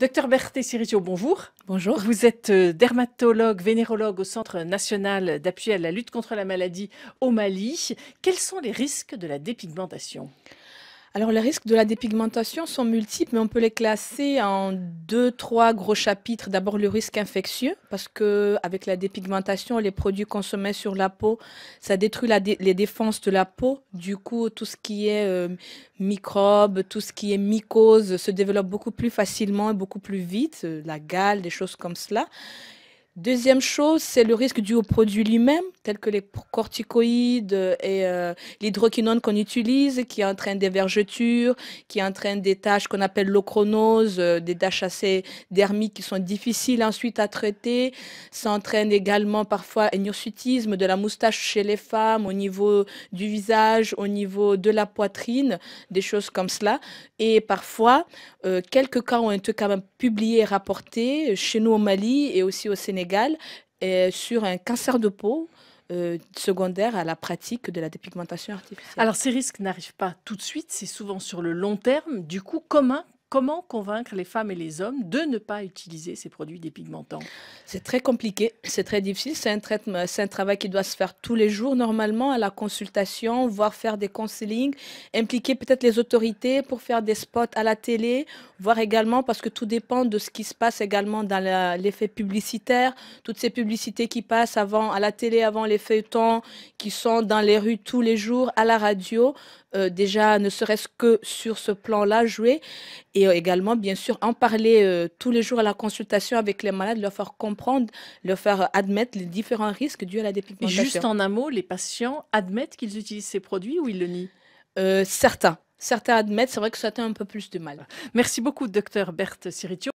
Docteur Berthe Siricio, bonjour. Bonjour. Vous êtes euh, dermatologue, vénérologue au Centre national d'appui à la lutte contre la maladie au Mali. Quels sont les risques de la dépigmentation alors, les risques de la dépigmentation sont multiples, mais on peut les classer en deux, trois gros chapitres. D'abord, le risque infectieux, parce que avec la dépigmentation, les produits consommés sur la peau, ça détruit les défenses de la peau. Du coup, tout ce qui est euh, microbes, tout ce qui est mycose se développe beaucoup plus facilement et beaucoup plus vite, euh, la gale, des choses comme cela. Deuxième chose, c'est le risque dû au produit lui-même, tel que les corticoïdes et euh, l'hydroquinone qu'on utilise, qui entraîne des vergetures, qui entraîne des tâches qu'on appelle l'ochronose, euh, des tâches assez dermiques qui sont difficiles ensuite à traiter. Ça entraîne également parfois un hirsutisme de la moustache chez les femmes, au niveau du visage, au niveau de la poitrine, des choses comme cela. Et parfois, euh, quelques cas ont été quand même publiés, rapportés chez nous au Mali et aussi au Sénégal sur un cancer de peau euh, secondaire à la pratique de la dépigmentation artificielle. Alors ces risques n'arrivent pas tout de suite, c'est souvent sur le long terme. Du coup, commun Comment convaincre les femmes et les hommes de ne pas utiliser ces produits dépigmentants C'est très compliqué, c'est très difficile. C'est un, travail qui doit se faire tous les jours, normalement, à la consultation, voire faire des counseling, impliquer peut-être les autorités pour faire des spots à la télé, voire également, parce que tout dépend de ce qui se passe également dans l'effet publicitaire, toutes ces publicités qui passent avant à la télé, avant les feuilletons, qui sont dans les rues tous les jours, à la radio. Euh, déjà ne serait-ce que sur ce plan-là jouer et euh, également bien sûr en parler euh, tous les jours à la consultation avec les malades, leur faire comprendre, leur faire admettre les différents risques dus à la dépigmentation. Juste en un mot, les patients admettent qu'ils utilisent ces produits ou ils le nient Certains. Certains admettent, c'est vrai que certains ont un peu plus de mal. Merci beaucoup, docteur Berthe Siritio.